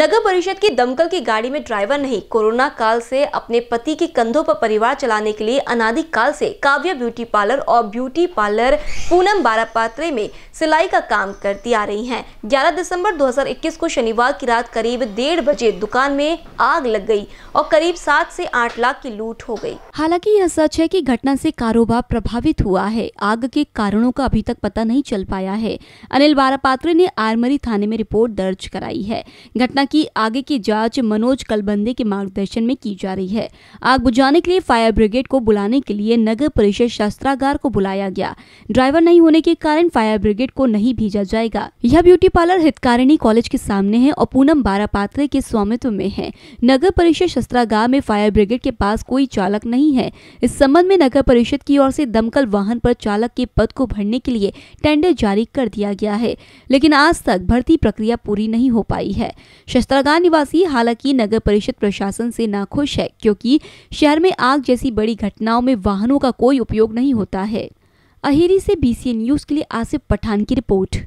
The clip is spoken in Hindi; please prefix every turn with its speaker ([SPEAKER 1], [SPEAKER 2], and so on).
[SPEAKER 1] नगर परिषद की दमकल की गाड़ी में ड्राइवर नहीं कोरोना काल से अपने पति के कंधों पर परिवार चलाने के लिए अनादिकाल से काव्या ब्यूटी पार्लर और ब्यूटी पार्लर पूनम बारापात्रे में सिलाई का काम करती आ रही हैं 11 दिसंबर 2021 को शनिवार की रात करीब डेढ़ बजे दुकान में आग लग गई और करीब सात से आठ लाख की लूट हो गयी हालांकि यह सच है की घटना ऐसी कारोबार प्रभावित हुआ है आग के कारणों का अभी तक पता नहीं चल पाया है अनिल बारापात्रे ने आरमरी थाने में रिपोर्ट दर्ज कराई है घटना हालांकि आगे की जांच मनोज कलबंदे के मार्गदर्शन में की जा रही है आग बुझाने के लिए फायर ब्रिगेड को बुलाने के लिए नगर परिषद शस्त्रागार को बुलाया गया ड्राइवर नहीं होने के कारण फायर ब्रिगेड को नहीं भेजा जाएगा यह ब्यूटी पार्लर हितकारिणी कॉलेज के सामने है और पूनम बारापात्रे के स्वामित्व में है नगर परिषद शस्त्रागार में फायर ब्रिगेड के पास कोई चालक नहीं है इस संबंध में नगर परिषद की ओर से दमकल वाहन पर चालक के पद को भरने के लिए टेंडर जारी कर दिया गया है लेकिन आज तक भर्ती प्रक्रिया पूरी नहीं हो पाई है शस्त्रागार निवासी हालांकि नगर परिषद प्रशासन से नाखुश है क्योंकि शहर में आग जैसी बड़ी घटनाओं में वाहनों का कोई उपयोग नहीं होता है अहेरी से बीसीएन न्यूज के लिए आसिफ पठान की रिपोर्ट